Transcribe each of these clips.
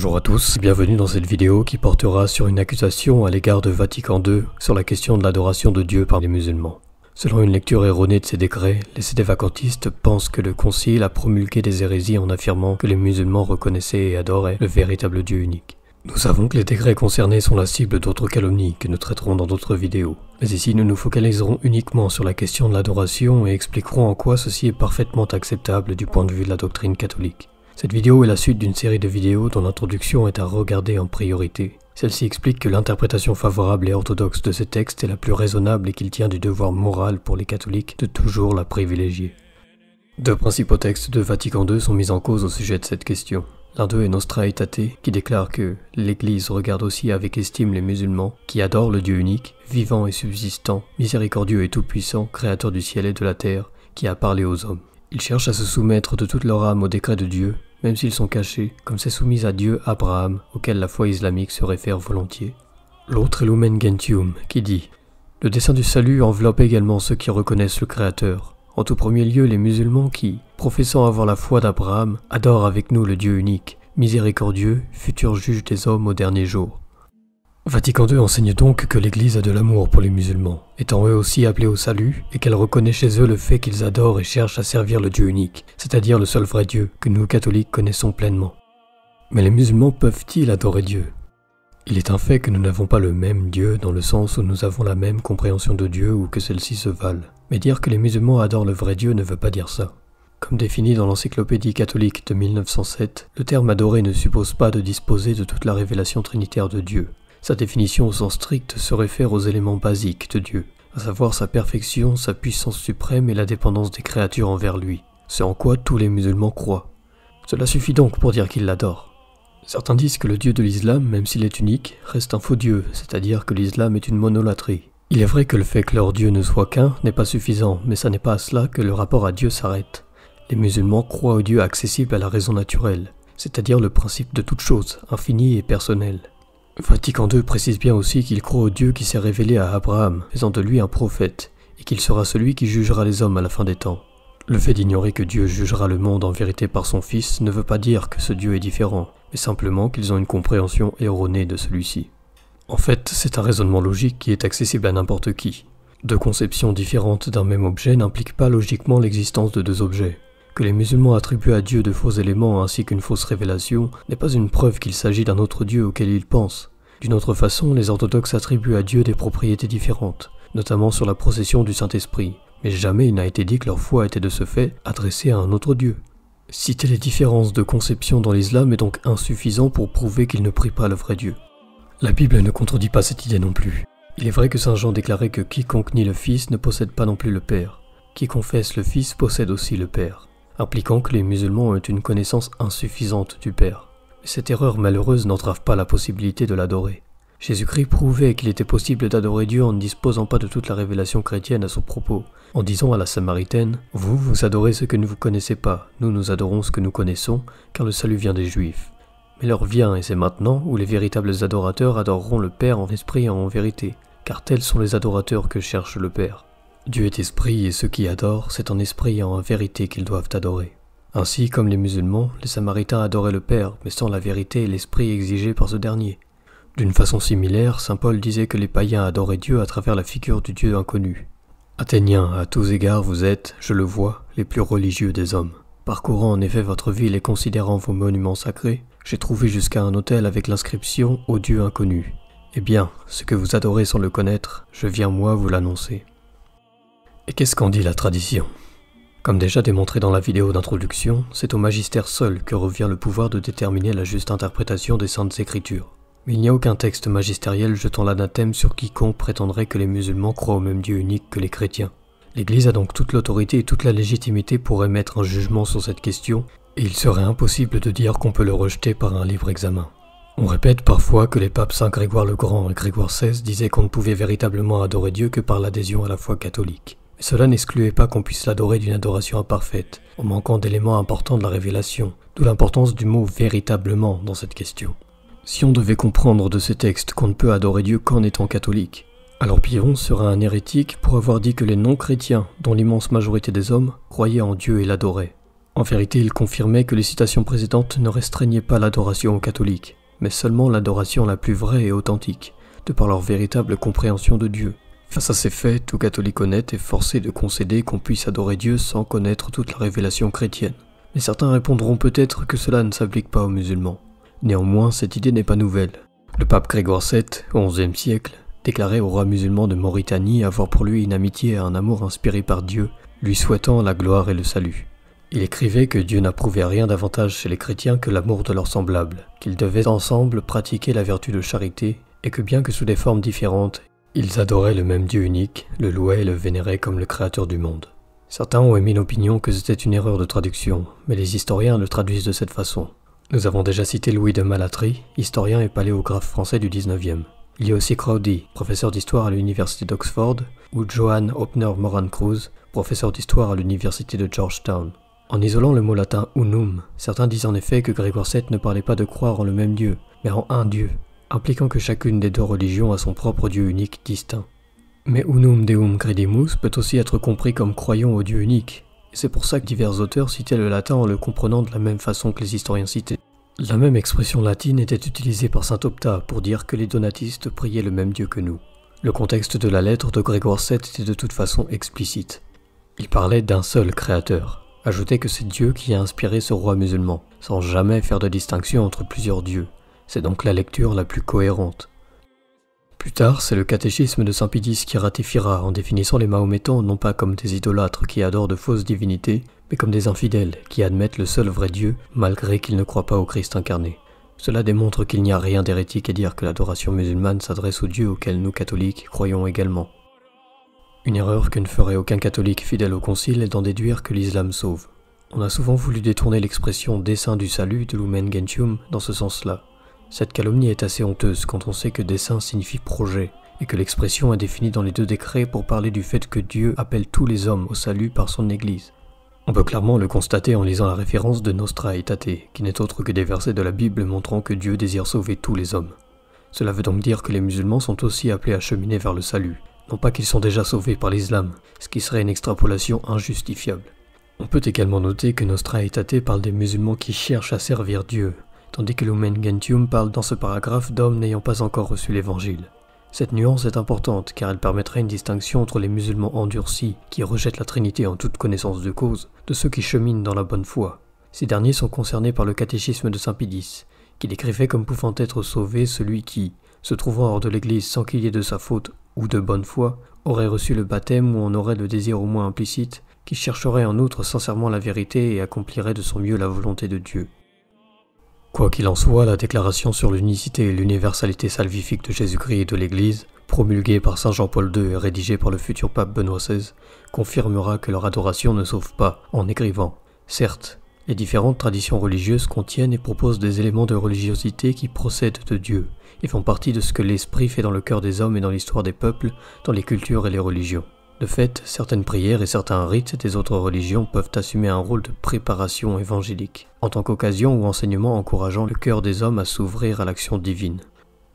Bonjour à tous et bienvenue dans cette vidéo qui portera sur une accusation à l'égard de Vatican II sur la question de l'adoration de Dieu par les musulmans. Selon une lecture erronée de ces décrets, les vacantistes pensent que le concile a promulgué des hérésies en affirmant que les musulmans reconnaissaient et adoraient le véritable Dieu unique. Nous savons que les décrets concernés sont la cible d'autres calomnies que nous traiterons dans d'autres vidéos, mais ici nous nous focaliserons uniquement sur la question de l'adoration et expliquerons en quoi ceci est parfaitement acceptable du point de vue de la doctrine catholique. Cette vidéo est la suite d'une série de vidéos dont l'introduction est à regarder en priorité. Celle-ci explique que l'interprétation favorable et orthodoxe de ce texte est la plus raisonnable et qu'il tient du devoir moral pour les catholiques de toujours la privilégier. Deux principaux textes de Vatican II sont mis en cause au sujet de cette question. L'un d'eux est Nostra Aetate, qui déclare que l'Église regarde aussi avec estime les musulmans, qui adorent le Dieu unique, vivant et subsistant, miséricordieux et tout-puissant, créateur du ciel et de la terre, qui a parlé aux hommes. Ils cherchent à se soumettre de toute leur âme au décret de Dieu, même s'ils sont cachés, comme c'est soumis à Dieu Abraham, auquel la foi islamique se réfère volontiers. L'autre est l'Umen Gentium, qui dit Le dessein du salut enveloppe également ceux qui reconnaissent le Créateur, en tout premier lieu les musulmans qui, professant avoir la foi d'Abraham, adorent avec nous le Dieu unique, miséricordieux, futur juge des hommes au dernier jour. Vatican II enseigne donc que l'Église a de l'amour pour les musulmans, étant eux aussi appelés au salut, et qu'elle reconnaît chez eux le fait qu'ils adorent et cherchent à servir le Dieu unique, c'est-à-dire le seul vrai Dieu que nous catholiques connaissons pleinement. Mais les musulmans peuvent-ils adorer Dieu Il est un fait que nous n'avons pas le même Dieu dans le sens où nous avons la même compréhension de Dieu ou que celle ci se valent. Mais dire que les musulmans adorent le vrai Dieu ne veut pas dire ça. Comme défini dans l'Encyclopédie catholique de 1907, le terme adorer ne suppose pas de disposer de toute la révélation trinitaire de Dieu, sa définition au sens strict se réfère aux éléments basiques de Dieu, à savoir sa perfection, sa puissance suprême et la dépendance des créatures envers lui. C'est en quoi tous les musulmans croient. Cela suffit donc pour dire qu'ils l'adorent. Certains disent que le Dieu de l'islam, même s'il est unique, reste un faux Dieu, c'est-à-dire que l'islam est une monolatrie. Il est vrai que le fait que leur Dieu ne soit qu'un n'est pas suffisant, mais ça n'est pas à cela que le rapport à Dieu s'arrête. Les musulmans croient au Dieu accessible à la raison naturelle, c'est-à-dire le principe de toute chose, infini et personnel. Vatican II précise bien aussi qu'il croit au Dieu qui s'est révélé à Abraham, faisant de lui un prophète, et qu'il sera celui qui jugera les hommes à la fin des temps. Le fait d'ignorer que Dieu jugera le monde en vérité par son Fils ne veut pas dire que ce Dieu est différent, mais simplement qu'ils ont une compréhension erronée de celui-ci. En fait, c'est un raisonnement logique qui est accessible à n'importe qui. Deux conceptions différentes d'un même objet n'impliquent pas logiquement l'existence de deux objets. Que les musulmans attribuent à Dieu de faux éléments ainsi qu'une fausse révélation n'est pas une preuve qu'il s'agit d'un autre Dieu auquel ils pensent. D'une autre façon, les orthodoxes attribuent à Dieu des propriétés différentes, notamment sur la procession du Saint-Esprit, mais jamais il n'a été dit que leur foi était de ce fait adressée à un autre Dieu. Citer les différences de conception dans l'islam est donc insuffisant pour prouver qu'ils ne prient pas le vrai Dieu. La Bible ne contredit pas cette idée non plus. Il est vrai que Saint Jean déclarait que quiconque nie le Fils ne possède pas non plus le Père. Qui confesse le Fils possède aussi le Père impliquant que les musulmans ont une connaissance insuffisante du Père. Cette erreur malheureuse n'entrave pas la possibilité de l'adorer. Jésus-Christ prouvait qu'il était possible d'adorer Dieu en ne disposant pas de toute la révélation chrétienne à son propos, en disant à la Samaritaine Vous, vous adorez ce que ne vous connaissez pas, nous, nous adorons ce que nous connaissons, car le salut vient des Juifs. Mais l'heure vient, et c'est maintenant, où les véritables adorateurs adoreront le Père en esprit et en vérité, car tels sont les adorateurs que cherche le Père. Dieu est esprit et ceux qui adorent, c'est en esprit et en vérité qu'ils doivent adorer. Ainsi, comme les musulmans, les Samaritains adoraient le Père, mais sans la vérité et l'esprit exigés par ce dernier. D'une façon similaire, Saint Paul disait que les païens adoraient Dieu à travers la figure du Dieu inconnu. Athéniens, à tous égards, vous êtes, je le vois, les plus religieux des hommes. Parcourant en effet votre ville et considérant vos monuments sacrés, j'ai trouvé jusqu'à un hôtel avec l'inscription au Dieu inconnu. Eh bien, ce que vous adorez sans le connaître, je viens moi vous l'annoncer. Et qu'est-ce qu'en dit la tradition Comme déjà démontré dans la vidéo d'introduction, c'est au magistère seul que revient le pouvoir de déterminer la juste interprétation des saintes écritures. Mais il n'y a aucun texte magistériel jetant l'anathème sur quiconque prétendrait que les musulmans croient au même Dieu unique que les chrétiens. L'Église a donc toute l'autorité et toute la légitimité pour émettre un jugement sur cette question, et il serait impossible de dire qu'on peut le rejeter par un libre examen. On répète parfois que les papes Saint Grégoire le Grand et Grégoire XVI disaient qu'on ne pouvait véritablement adorer Dieu que par l'adhésion à la foi catholique cela n'excluait pas qu'on puisse l'adorer d'une adoration imparfaite, en manquant d'éléments importants de la révélation, d'où l'importance du mot véritablement dans cette question. Si on devait comprendre de ces textes qu'on ne peut adorer Dieu qu'en étant catholique, alors Piron sera un hérétique pour avoir dit que les non-chrétiens, dont l'immense majorité des hommes, croyaient en Dieu et l'adoraient. En vérité, il confirmait que les citations précédentes ne restreignaient pas l'adoration aux catholiques, mais seulement l'adoration la plus vraie et authentique, de par leur véritable compréhension de Dieu, Face à ces faits, tout catholique honnête est forcé de concéder qu'on puisse adorer Dieu sans connaître toute la révélation chrétienne. Mais certains répondront peut-être que cela ne s'applique pas aux musulmans. Néanmoins, cette idée n'est pas nouvelle. Le pape Grégoire VII, au XIe siècle, déclarait au roi musulman de Mauritanie avoir pour lui une amitié et un amour inspiré par Dieu, lui souhaitant la gloire et le salut. Il écrivait que Dieu n'approuvait rien davantage chez les chrétiens que l'amour de leurs semblables, qu'ils devaient ensemble pratiquer la vertu de charité, et que bien que sous des formes différentes, ils adoraient le même Dieu unique, le louaient et le vénéraient comme le créateur du monde. Certains ont émis l'opinion que c'était une erreur de traduction, mais les historiens le traduisent de cette façon. Nous avons déjà cité Louis de Malatry, historien et paléographe français du 19e. Il y a aussi Crowdy, professeur d'histoire à l'université d'Oxford, ou Johann Hopner Moran Cruz, professeur d'histoire à l'université de Georgetown. En isolant le mot latin unum, certains disent en effet que Grégoire VII ne parlait pas de croire en le même Dieu, mais en un Dieu, impliquant que chacune des deux religions a son propre Dieu unique distinct. Mais unum deum credimus peut aussi être compris comme croyant au Dieu unique, c'est pour ça que divers auteurs citaient le latin en le comprenant de la même façon que les historiens cités. La même expression latine était utilisée par saint Opta pour dire que les donatistes priaient le même Dieu que nous. Le contexte de la lettre de Grégoire VII était de toute façon explicite. Il parlait d'un seul créateur. Ajoutait que c'est Dieu qui a inspiré ce roi musulman, sans jamais faire de distinction entre plusieurs dieux. C'est donc la lecture la plus cohérente. Plus tard, c'est le catéchisme de Saint Pidis qui ratifiera en définissant les Mahométans non pas comme des idolâtres qui adorent de fausses divinités, mais comme des infidèles qui admettent le seul vrai Dieu malgré qu'ils ne croient pas au Christ incarné. Cela démontre qu'il n'y a rien d'hérétique à dire que l'adoration musulmane s'adresse au Dieu auquel nous catholiques croyons également. Une erreur que ne ferait aucun catholique fidèle au Concile est d'en déduire que l'islam sauve. On a souvent voulu détourner l'expression dessein du salut de Lumen Gentium dans ce sens-là. Cette calomnie est assez honteuse quand on sait que dessein signifie projet, et que l'expression est définie dans les deux décrets pour parler du fait que Dieu appelle tous les hommes au salut par son Église. On peut clairement le constater en lisant la référence de Nostra Aetate, qui n'est autre que des versets de la Bible montrant que Dieu désire sauver tous les hommes. Cela veut donc dire que les musulmans sont aussi appelés à cheminer vers le salut, non pas qu'ils sont déjà sauvés par l'islam, ce qui serait une extrapolation injustifiable. On peut également noter que Nostra Aetate parle des musulmans qui cherchent à servir Dieu, tandis que Lumen Gentium parle dans ce paragraphe d'hommes n'ayant pas encore reçu l'Évangile. Cette nuance est importante car elle permettrait une distinction entre les musulmans endurcis, qui rejettent la Trinité en toute connaissance de cause, de ceux qui cheminent dans la bonne foi. Ces derniers sont concernés par le catéchisme de Saint Pédis, qui décrivait comme pouvant être sauvé celui qui, se trouvant hors de l'Église sans qu'il y ait de sa faute ou de bonne foi, aurait reçu le baptême ou en aurait le désir au moins implicite, qui chercherait en outre sincèrement la vérité et accomplirait de son mieux la volonté de Dieu. Quoi qu'il en soit, la déclaration sur l'unicité et l'universalité salvifique de Jésus-Christ et de l'Église, promulguée par Saint Jean-Paul II et rédigée par le futur pape Benoît XVI, confirmera que leur adoration ne sauve pas, en écrivant. Certes, les différentes traditions religieuses contiennent et proposent des éléments de religiosité qui procèdent de Dieu et font partie de ce que l'esprit fait dans le cœur des hommes et dans l'histoire des peuples, dans les cultures et les religions. De fait, certaines prières et certains rites des autres religions peuvent assumer un rôle de préparation évangélique, en tant qu'occasion ou enseignement encourageant le cœur des hommes à s'ouvrir à l'action divine.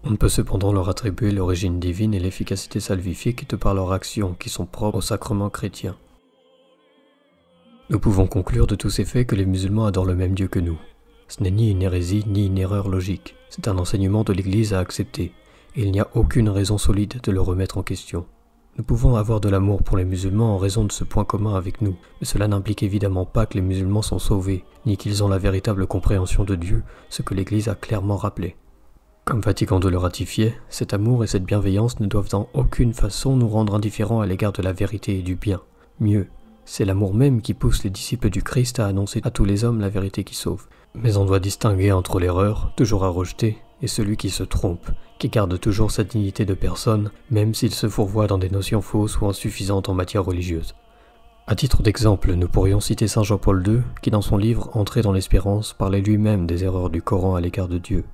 On ne peut cependant leur attribuer l'origine divine et l'efficacité salvifique de par leurs actions qui sont propres au sacrement chrétien. Nous pouvons conclure de tous ces faits que les musulmans adorent le même Dieu que nous. Ce n'est ni une hérésie ni une erreur logique, c'est un enseignement de l'Église à accepter, et il n'y a aucune raison solide de le remettre en question. Nous pouvons avoir de l'amour pour les musulmans en raison de ce point commun avec nous, mais cela n'implique évidemment pas que les musulmans sont sauvés, ni qu'ils ont la véritable compréhension de Dieu, ce que l'Église a clairement rappelé. Comme fatiguant de le ratifier, cet amour et cette bienveillance ne doivent en aucune façon nous rendre indifférents à l'égard de la vérité et du bien. Mieux, c'est l'amour même qui pousse les disciples du Christ à annoncer à tous les hommes la vérité qui sauve. Mais on doit distinguer entre l'erreur, toujours à rejeter, et celui qui se trompe, qui garde toujours sa dignité de personne, même s'il se fourvoie dans des notions fausses ou insuffisantes en matière religieuse. À titre d'exemple, nous pourrions citer Saint Jean-Paul II, qui dans son livre Entrer dans l'espérance parlait lui-même des erreurs du Coran à l'écart de Dieu.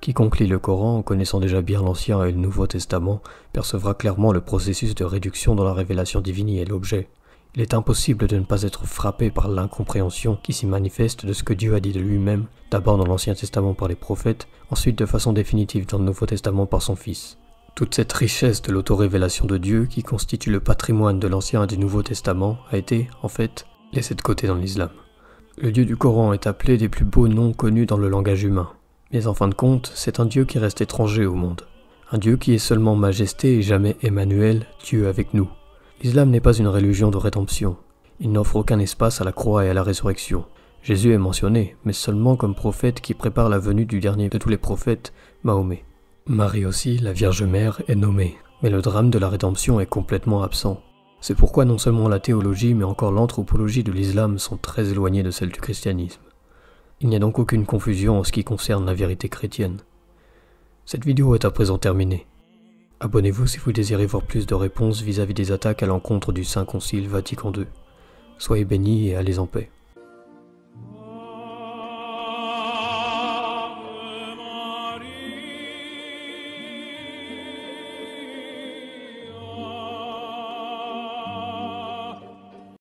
Quiconque lit le Coran connaissant déjà bien l'Ancien et le Nouveau Testament percevra clairement le processus de réduction dont la révélation divine y est l'objet. Il est impossible de ne pas être frappé par l'incompréhension qui s'y manifeste de ce que Dieu a dit de lui-même, d'abord dans l'Ancien Testament par les prophètes, ensuite de façon définitive dans le Nouveau Testament par son Fils. Toute cette richesse de l'autorévélation de Dieu qui constitue le patrimoine de l'Ancien et du Nouveau Testament a été, en fait, laissée de côté dans l'islam. Le Dieu du Coran est appelé des plus beaux noms connus dans le langage humain, mais en fin de compte, c'est un Dieu qui reste étranger au monde, un Dieu qui est seulement majesté et jamais Emmanuel, Dieu avec nous. L'islam n'est pas une religion de rédemption. Il n'offre aucun espace à la croix et à la résurrection. Jésus est mentionné, mais seulement comme prophète qui prépare la venue du dernier de tous les prophètes, Mahomet. Marie aussi, la Vierge Mère, est nommée, mais le drame de la rédemption est complètement absent. C'est pourquoi non seulement la théologie, mais encore l'anthropologie de l'islam sont très éloignées de celle du christianisme. Il n'y a donc aucune confusion en ce qui concerne la vérité chrétienne. Cette vidéo est à présent terminée. Abonnez-vous si vous désirez voir plus de réponses vis-à-vis des attaques à l'encontre du Saint Concile Vatican II. Soyez bénis et allez en paix.